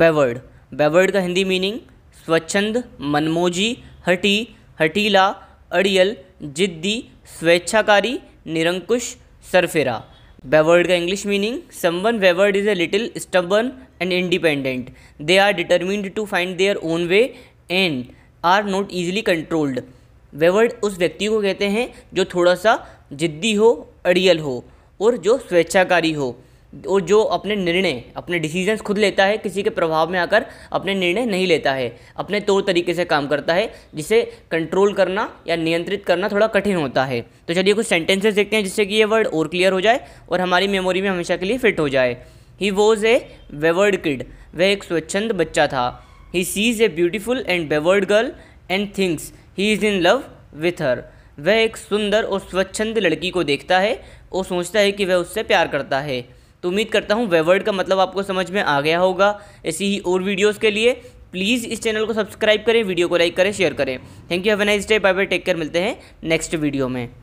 बेवर्ड बेवर्ड का हिंदी मीनिंग स्वच्छंद मनमोजी हटी हटीला अड़ियल जिद्दी स्वेच्छाकारी निरंकुश सरफेरा बेवर्ड का English meaning someone wayward is a little stubborn and independent they are determined to find their own way and are not easily controlled wayward उस व्यक्ति को कहते हैं जो थोड़ा सा जिद्दी हो अड़ियल हो और जो स्वेच्छाकारी हो और जो अपने निर्णय अपने डिसीजंस खुद लेता है किसी के प्रभाव में आकर अपने निर्णय नहीं लेता है अपने तौर तरीके से काम करता है जिसे कंट्रोल करना या नियंत्रित करना थोड़ा कठिन होता है तो चलिए कुछ सेंटेंसेस देखते हैं जिससे कि ये वर्ड और क्लियर हो जाए और हमारी मेमोरी में हमेशा के लिए फिट हो जाए he was a wayward kid वह एक स्वच्छंद बच्चा था he sees a beautiful and wayward girl and thinks he is in love with her वह एक सुंदर और स्वच्छंद लड़की को देखता है और सोचता है कि वह उससे प्यार करता है तो उम्मीद करता हूँ वेवर्ड का मतलब आपको समझ में आ गया होगा ऐसी ही और वीडियोज़ के लिए प्लीज़ इस चैनल को सब्सक्राइब करें वीडियो को लाइक करें शेयर करें thank you have a nice day bye bye take care मिलते हैं नेक्स्ट वीडियो में